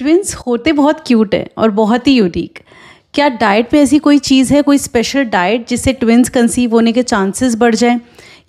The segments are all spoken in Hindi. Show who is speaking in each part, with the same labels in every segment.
Speaker 1: ट्विंस होते बहुत क्यूट हैं और बहुत ही यूनिक क्या डाइट में ऐसी कोई चीज़ है कोई स्पेशल डाइट जिससे ट्विंस कंसीव होने के चांसेस बढ़ जाएं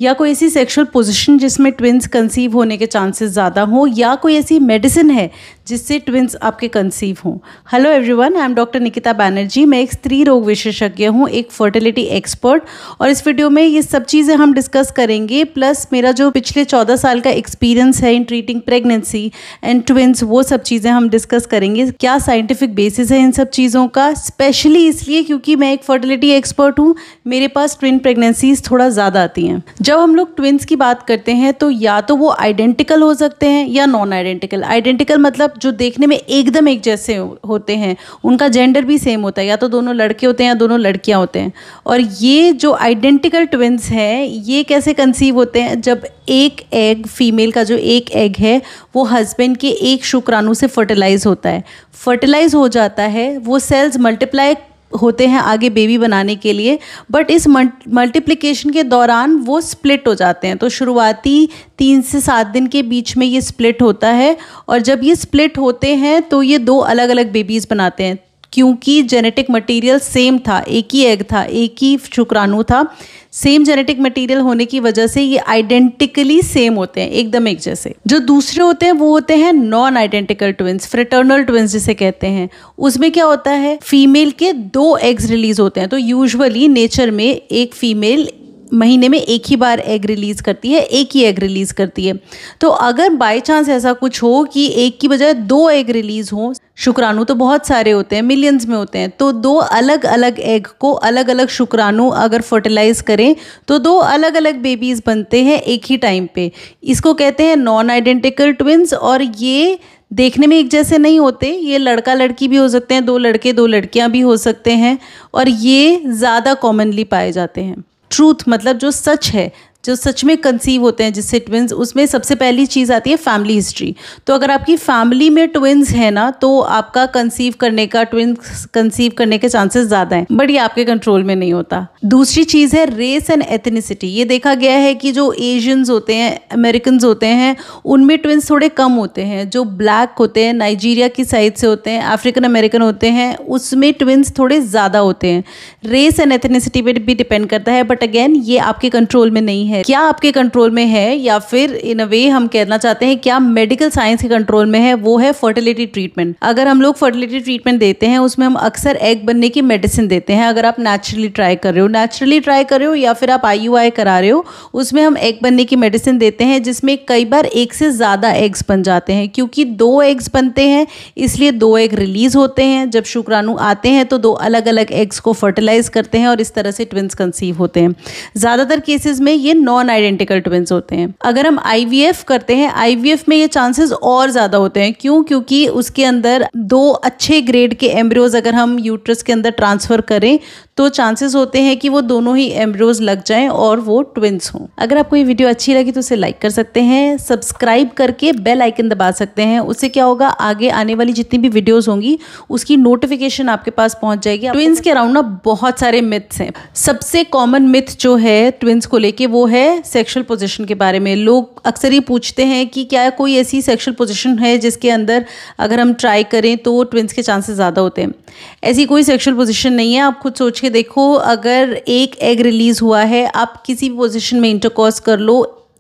Speaker 1: या कोई ऐसी सेक्सुअल पोजिशन जिसमें ट्विंस कंसीव होने के चांसेस ज़्यादा हों या कोई ऐसी मेडिसिन है जिससे ट्विंस आपके कंसीव हों hello everyone I am doctor Nikita Banerjee मैं एक स्त्री रोग विशेषज्ञ हूँ एक फर्टिलिटी एक्सपर्ट और इस वीडियो में ये सब चीज़ें हम डिस्कस करेंगे प्लस मेरा जो पिछले चौदह साल का एक्सपीरियंस है in treating pregnancy and twins वो सब चीज़ें हम डिस्कस करेंगे क्या साइंटिफिक बेसिस है इन सब चीज़ों का स्पेशली इसलिए क्योंकि मैं एक फर्टिलिटी एक्सपर्ट हूँ मेरे पास ट्विन प्रेगनेंसीज थोड़ा ज़्यादा आती हैं जब हम लोग ट्विंस की बात करते हैं तो या तो वो आइडेंटिकल हो सकते हैं या नॉन आइडेंटिकल आइडेंटिकल मतलब जो देखने में एकदम एक जैसे होते हैं उनका जेंडर भी सेम होता है या तो दोनों लड़के होते हैं या दोनों लड़कियां होते हैं और ये जो आइडेंटिकल ट्विंस हैं ये कैसे कंसीव होते हैं जब एक एग फीमेल का जो एक एग है वो हस्बैंड के एक शुक्राणु से फर्टिलाइज होता है फर्टिलाइज हो जाता है वो सेल्स मल्टीप्लाई होते हैं आगे बेबी बनाने के लिए बट इस मल्टीप्लिकेशन के दौरान वो स्प्लिट हो जाते हैं तो शुरुआती तीन से सात दिन के बीच में ये स्प्लिट होता है और जब ये स्प्लिट होते हैं तो ये दो अलग अलग बेबीज़ बनाते हैं क्योंकि जेनेटिक मटेरियल सेम था एक ही एग था एक ही शुक्राणु था सेम जेनेटिक मटेरियल होने की वजह से ये आइडेंटिकली सेम होते हैं एकदम एक जैसे जो दूसरे होते हैं वो होते हैं non identical twins fraternal twins जिसे कहते हैं उसमें क्या होता है फीमेल के दो एग्स रिलीज होते हैं तो यूजुअली नेचर में एक फीमेल महीने में एक ही बार एग रिलीज़ करती है एक ही एग रिलीज़ करती है तो अगर बाय चांस ऐसा कुछ हो कि एक की बजाय दो एग रिलीज़ हो शुक्राणु तो बहुत सारे होते हैं मिलियंस में होते हैं तो दो अलग अलग एग को अलग अलग शुक्राणु अगर फर्टिलाइज करें तो दो अलग अलग बेबीज़ बनते हैं एक ही टाइम पे इसको कहते हैं नॉन आइडेंटिकल ट्विंस और ये देखने में एक जैसे नहीं होते ये लड़का लड़की भी हो सकते हैं दो लड़के दो लड़कियां भी हो सकते हैं और ये ज़्यादा कॉमनली पाए जाते हैं ट्रूथ मतलब जो सच है जो सच में कंसीव होते हैं जिससे ट्विंस उसमें सबसे पहली चीज़ आती है फैमिली हिस्ट्री तो अगर आपकी फैमिली में ट्विंस है ना तो आपका कंसीव करने का ट्विंस कंसीव करने के चांसेस ज़्यादा हैं बट ये आपके कंट्रोल में नहीं होता दूसरी चीज़ है रेस एंड एथनिसिटी ये देखा गया है कि जो एशियंस होते हैं अमेरिकन होते हैं उनमें ट्विंस थोड़े कम होते हैं जो ब्लैक होते हैं नाइजीरिया की साइड से होते हैं अफ्रीकन अमेरिकन होते हैं उसमें ट्विंस थोड़े ज़्यादा होते हैं रेस एंड एथनिसिटी पर भी डिपेंड करता है बट अगेन ये आपके कंट्रोल में नहीं है है क्या आपके कंट्रोल में है या फिर इन अ वे हम कहना चाहते हैं क्या मेडिकल साइंस के कंट्रोल में है वो है फर्टिलिटी ट्रीटमेंट अगर हम लोग फर्टिलिटी ट्रीटमेंट देते हैं उसमें हम अक्सर एग बनने की मेडिसिन देते हैं अगर आप नेचुरली ट्राई कर रहे हो नेचुरली ट्राई कर रहे हो या फिर आप आई करा रहे हो उसमें हम एग बनने की मेडिसिन देते हैं जिसमें कई बार एक से ज़्यादा एग्स बन जाते हैं क्योंकि दो एग्स बनते हैं इसलिए दो एग रिलीज होते हैं जब शुक्राणु आते हैं तो दो अलग अलग एग्स को फर्टिलाइज करते हैं और इस तरह से ट्विंस कंसीव होते हैं ज़्यादातर केसेस में ये नॉन आइडेंटिकल ट्विंस होते हैं अगर हम आईवीएफ करते हैं आईवीएफ में ये चांसेस और ज्यादा होते हैं क्यों क्योंकि उसके अंदर दो अच्छे ग्रेड के एम्ब्रियोज अगर हम यूट्रस के अंदर ट्रांसफर करें तो चांसेस होते हैं कि वो दोनों ही एम्ब्रियोज लग जाए और वो ट्विंस हों अगर आपको ये वीडियो अच्छी लगी तो उसे लाइक कर सकते हैं सब्सक्राइब करके बेल आइकन दबा सकते हैं उससे क्या होगा आगे आने वाली जितनी भी वीडियोस होंगी उसकी नोटिफिकेशन आपके पास पहुंच जाएगी ट्विंस के अराउंड ना बहुत सारे मिथ्स हैं सबसे कॉमन मिथ जो है ट्विंस को लेके वो है सेक्सुअल पोजीशन के बारे में लोग अक्सर ही पूछते हैं कि क्या कोई ऐसी सेक्सुअल पोजीशन है जिसके अंदर अगर हम ट्राई करें तो ट्विंस के चांसेस ज़्यादा होते हैं ऐसी कोई सेक्सुअल पोजीशन नहीं है आप खुद सोच के देखो अगर एक एग रिलीज़ हुआ है आप किसी भी पोजिशन में इंटरकॉस कर लो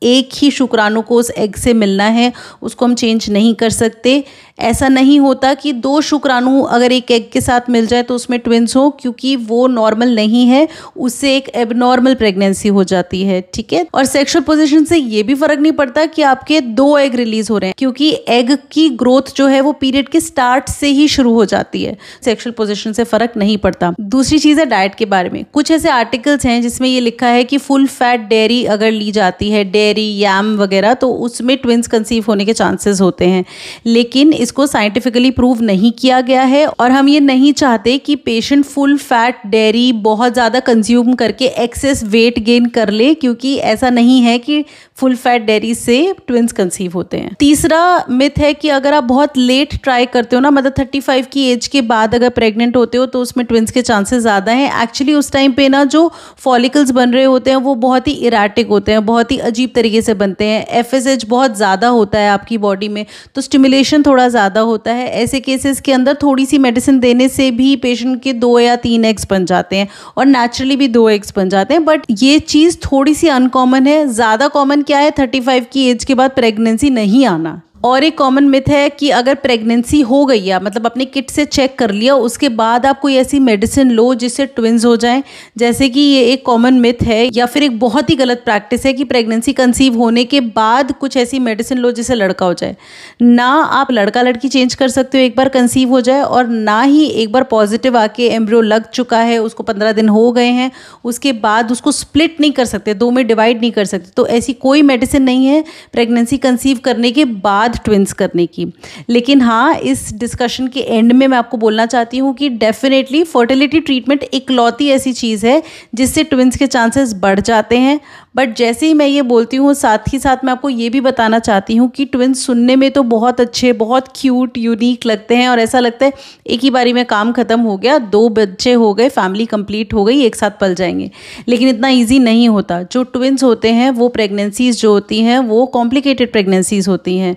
Speaker 1: एक ही शुक्राणु को उस एग से मिलना है उसको हम चेंज नहीं कर सकते ऐसा नहीं होता कि दो शुक्राणु अगर एक एग के साथ मिल जाए तो उसमें ट्विंस हो क्योंकि वो नॉर्मल नहीं है उससे एक एबनॉर्मल प्रेगनेंसी हो जाती है ठीक है और सेक्सुअल पोजिशन से ये भी फर्क नहीं पड़ता कि आपके दो एग रिलीज हो रहे हैं क्योंकि एग की ग्रोथ जो है वो पीरियड के स्टार्ट से ही शुरू हो जाती है सेक्शुअल पोजिशन से फर्क नहीं पड़ता दूसरी चीज है डाइट के बारे में कुछ ऐसे आर्टिकल्स हैं जिसमें ये लिखा है कि फुल फैट डेयरी अगर ली जाती है डेयरी याम वगैरह तो उसमें ट्विंस कंसीव होने के चांसेस होते हैं लेकिन इसको साइंटिफिकली प्रूव नहीं किया गया है और हम ये नहीं चाहते कि पेशेंट फुल फैट डेयरी बहुत ज़्यादा कंज्यूम करके एक्सेस वेट गेन कर ले क्योंकि ऐसा नहीं है कि फुल फैट डेयरी से ट्विंस कंसीव होते हैं तीसरा मिथ है कि अगर आप बहुत लेट ट्राई करते हो ना मतलब थर्टी फाइव की एज के बाद अगर प्रेगनेंट होते हो तो उसमें ट्विंस के चांसेस ज़्यादा हैं एक्चुअली उस टाइम पे ना जो फॉलिकल्स बन रहे होते हैं वो बहुत ही इराटिक होते हैं बहुत ही अजीब तरीके से बनते हैं एफ बहुत ज़्यादा होता है आपकी बॉडी में तो स्टिमुलेशन थोड़ा ज़्यादा होता है ऐसे केसेस के अंदर थोड़ी सी मेडिसिन देने से भी पेशेंट के दो या तीन एक्स बन जाते हैं और नेचुरली भी दो एक्स बन जाते हैं बट ये चीज़ थोड़ी सी अनकॉमन है ज़्यादा कॉमन क्या है थर्टी फाइव की एज के बाद प्रेगनेंसी नहीं आना और एक कॉमन मिथ है कि अगर प्रेगनेंसी हो गई है मतलब अपने किट से चेक कर लिया उसके बाद आप कोई ऐसी मेडिसिन लो जिससे ट्विंस हो जाएं जैसे कि ये एक कॉमन मिथ है या फिर एक बहुत ही गलत प्रैक्टिस है कि प्रेगनेंसी कंसीव होने के बाद कुछ ऐसी मेडिसिन लो जिससे लड़का हो जाए ना आप लड़का लड़की चेंज कर सकते हो एक बार कंसीव हो जाए और ना ही एक बार पॉजिटिव आके एम्ब्रियो लग चुका है उसको पंद्रह दिन हो गए हैं उसके बाद उसको स्प्लिट नहीं कर सकते दो में डिवाइड नहीं कर सकते तो ऐसी कोई मेडिसिन नहीं है प्रेगनेंसी कंसीव करने के बाद बाद ट्विंस करने की लेकिन हाँ इस डिस्कशन के एंड में मैं आपको बोलना चाहती हूँ कि डेफिनेटली फर्टिलिटी ट्रीटमेंट इकलौती ऐसी चीज़ है जिससे ट्विंस के चांसेस बढ़ जाते हैं बट जैसे ही मैं ये बोलती हूँ साथ ही साथ मैं आपको ये भी बताना चाहती हूँ कि ट्विन सुनने में तो बहुत अच्छे बहुत क्यूट यूनिक लगते हैं और ऐसा लगता है एक ही बारी में काम खत्म हो गया दो बच्चे हो गए फैमिली कंप्लीट हो गई एक साथ पल जाएंगे लेकिन इतना ईजी नहीं होता जो ट्विन्स होते हैं वो प्रेगनेंसीज जो होती हैं वो कॉम्प्लिकेटेड प्रेगनेंसीज होती हैं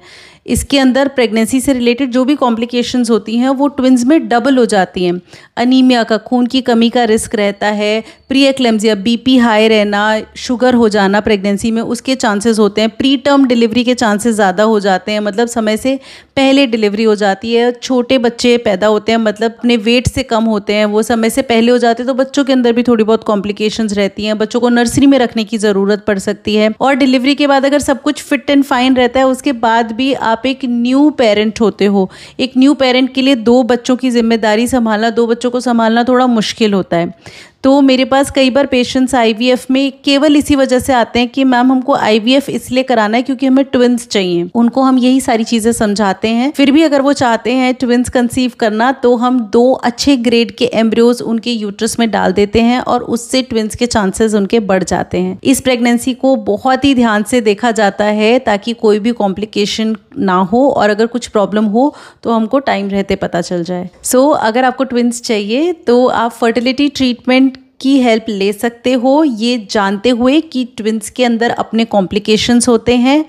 Speaker 1: इसके अंदर प्रेगनेंसी से रिलेटेड जो भी कॉम्प्लिकेशंस होती हैं वो ट्विंस में डबल हो जाती हैं अनीमिया का खून की कमी का रिस्क रहता है प्रिय क्लेम्जिया बीपी हाई रहना शुगर हो जाना प्रेगनेंसी में उसके चांसेस होते हैं प्री टर्म डिलीवरी के चांसेस ज़्यादा हो जाते हैं मतलब समय से पहले डिलीवरी हो जाती है छोटे बच्चे पैदा होते हैं मतलब अपने वेट से कम होते हैं वो समय से पहले हो जाते हैं तो बच्चों के अंदर भी थोड़ी बहुत कॉम्प्लिकेशंस रहती हैं बच्चों को नर्सरी में रखने की ज़रूरत पड़ सकती है और डिलीवरी के बाद अगर सब कुछ फिट एंड फाइन रहता है उसके बाद भी आप आप एक न्यू पेरेंट होते हो एक न्यू पेरेंट के लिए दो बच्चों की जिम्मेदारी संभालना दो बच्चों को संभालना थोड़ा मुश्किल होता है तो मेरे पास कई बार पेशेंट्स आई में केवल इसी वजह से आते हैं कि मैम हमको आई इसलिए कराना है क्योंकि हमें ट्विंस चाहिए उनको हम यही सारी चीजें समझाते हैं फिर भी अगर वो चाहते हैं ट्विंस कंसीव करना तो हम दो अच्छे ग्रेड के एम्ब्रियोज उनके यूट्रस में डाल देते हैं और उससे ट्विंस के चांसेस उनके बढ़ जाते हैं इस प्रेगनेंसी को बहुत ही ध्यान से देखा जाता है ताकि कोई भी कॉम्प्लिकेशन ना हो और अगर कुछ प्रॉब्लम हो तो हमको टाइम रहते पता चल जाए सो so, अगर आपको ट्विंस चाहिए तो आप फर्टिलिटी ट्रीटमेंट की हेल्प ले सकते हो ये जानते हुए कि ट्विंस के अंदर अपने कॉम्प्लिकेशंस होते हैं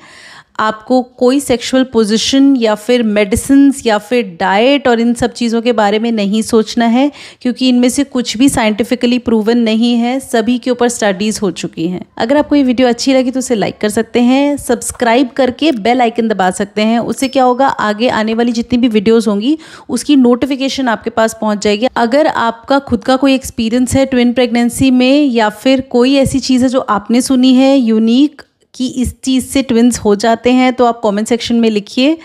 Speaker 1: आपको कोई सेक्सुअल पोजीशन या फिर मेडिसिन या फिर डाइट और इन सब चीज़ों के बारे में नहीं सोचना है क्योंकि इनमें से कुछ भी साइंटिफिकली प्रूवन नहीं है सभी के ऊपर स्टडीज़ हो चुकी हैं अगर आपको ये वीडियो अच्छी लगी तो उसे लाइक कर सकते हैं सब्सक्राइब करके बेल आइकन दबा सकते हैं उससे क्या होगा आगे आने वाली जितनी भी वीडियोज़ होंगी उसकी नोटिफिकेशन आपके पास पहुँच जाएगी अगर आपका खुद का कोई एक्सपीरियंस है ट्विन प्रेगनेंसी में या फिर कोई ऐसी चीज़ है जो आपने सुनी है यूनिक कि इस चीज़ से ट्विंस हो जाते हैं तो आप कमेंट सेक्शन में लिखिए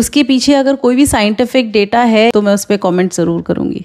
Speaker 1: उसके पीछे अगर कोई भी साइंटिफिक डेटा है तो मैं उस पर कॉमेंट ज़रूर करूँगी